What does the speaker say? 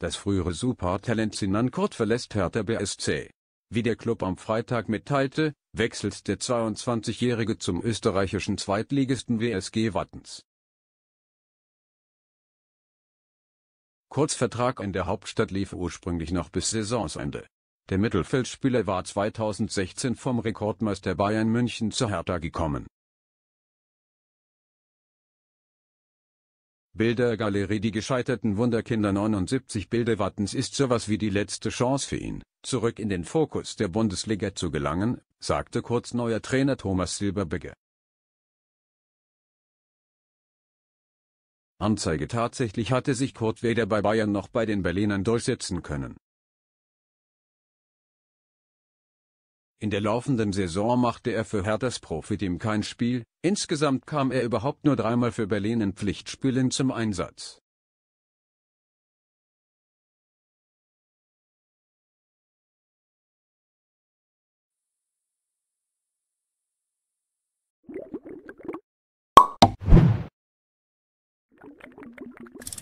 Das frühere Supertalent Sinan Kurt verlässt Hertha BSC. Wie der Club am Freitag mitteilte, wechselt der 22-Jährige zum österreichischen Zweitligisten WSG Wattens. Kurzvertrag in der Hauptstadt lief ursprünglich noch bis Saisonsende. Der Mittelfeldspieler war 2016 vom Rekordmeister Bayern München zu Hertha gekommen. Bildergalerie Die gescheiterten Wunderkinder 79 Bilder ist sowas wie die letzte Chance für ihn, zurück in den Fokus der Bundesliga zu gelangen, sagte kurz neuer Trainer Thomas Silberbegge. Anzeige Tatsächlich hatte sich Kurt weder bei Bayern noch bei den Berlinern durchsetzen können In der laufenden Saison machte er für Herthas Profitim kein Spiel, insgesamt kam er überhaupt nur dreimal für Berlin in Pflichtspielen zum Einsatz. you